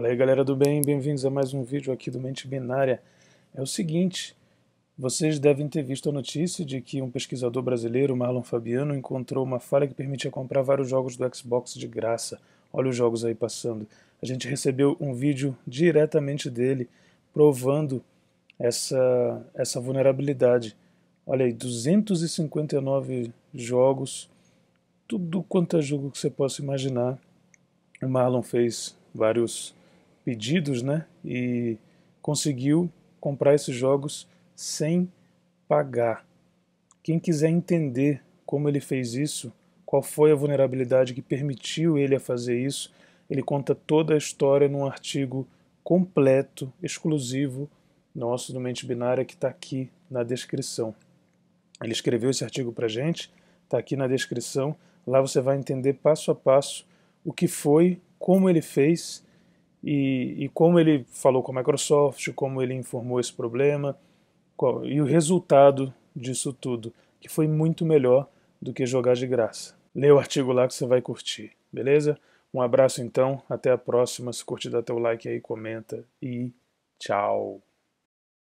Fala aí galera do bem, bem-vindos a mais um vídeo aqui do Mente Binária. É o seguinte, vocês devem ter visto a notícia de que um pesquisador brasileiro, Marlon Fabiano, encontrou uma falha que permitia comprar vários jogos do Xbox de graça. Olha os jogos aí passando. A gente recebeu um vídeo diretamente dele provando essa, essa vulnerabilidade. Olha aí, 259 jogos, tudo quanto é jogo que você possa imaginar. O Marlon fez vários pedidos, né? E conseguiu comprar esses jogos sem pagar. Quem quiser entender como ele fez isso, qual foi a vulnerabilidade que permitiu ele a fazer isso, ele conta toda a história num artigo completo, exclusivo nosso do Mente Binária que está aqui na descrição. Ele escreveu esse artigo para gente, está aqui na descrição. Lá você vai entender passo a passo o que foi, como ele fez e, e como ele falou com a Microsoft, como ele informou esse problema qual, e o resultado disso tudo, que foi muito melhor do que jogar de graça. Lê o artigo lá que você vai curtir, beleza? Um abraço então, até a próxima. Se curtir, dá teu like aí, comenta e tchau!